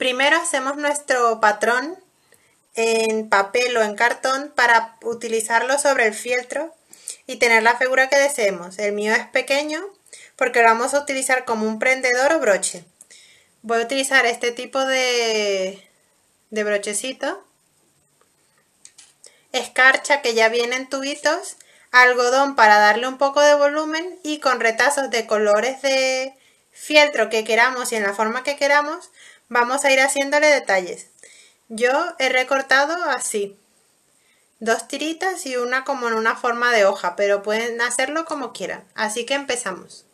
Primero hacemos nuestro patrón en papel o en cartón para utilizarlo sobre el fieltro y tener la figura que deseemos. El mío es pequeño porque lo vamos a utilizar como un prendedor o broche. Voy a utilizar este tipo de, de brochecito. Escarcha que ya viene en tubitos. Algodón para darle un poco de volumen y con retazos de colores de fieltro que queramos y en la forma que queramos Vamos a ir haciéndole detalles. Yo he recortado así. Dos tiritas y una como en una forma de hoja, pero pueden hacerlo como quieran. Así que empezamos.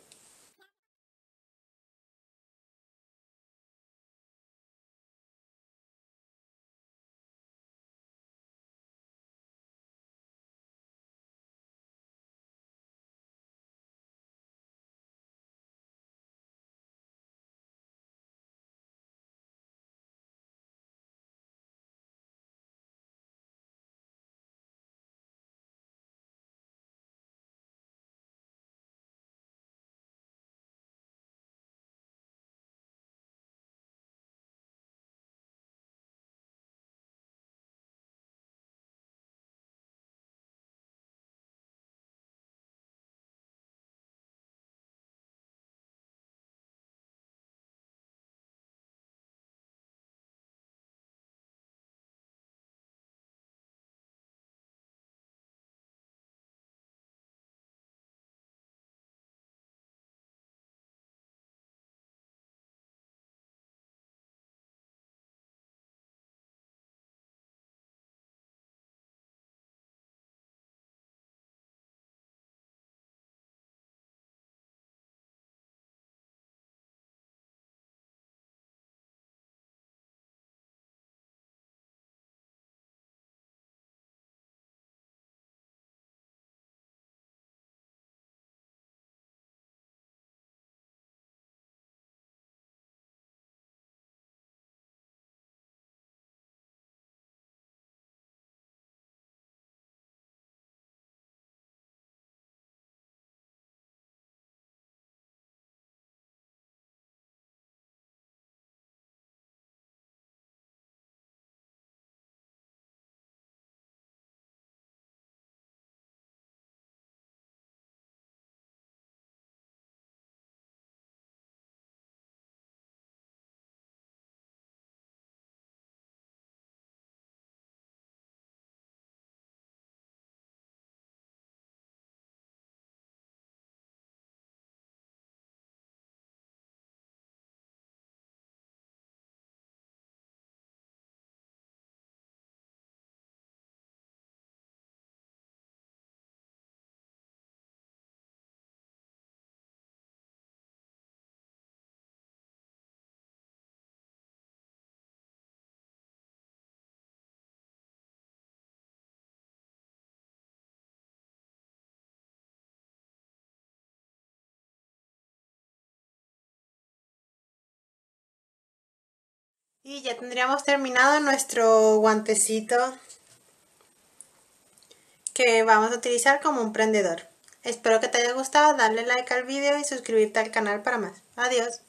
Y ya tendríamos terminado nuestro guantecito que vamos a utilizar como un prendedor. Espero que te haya gustado, darle like al video y suscribirte al canal para más. Adiós.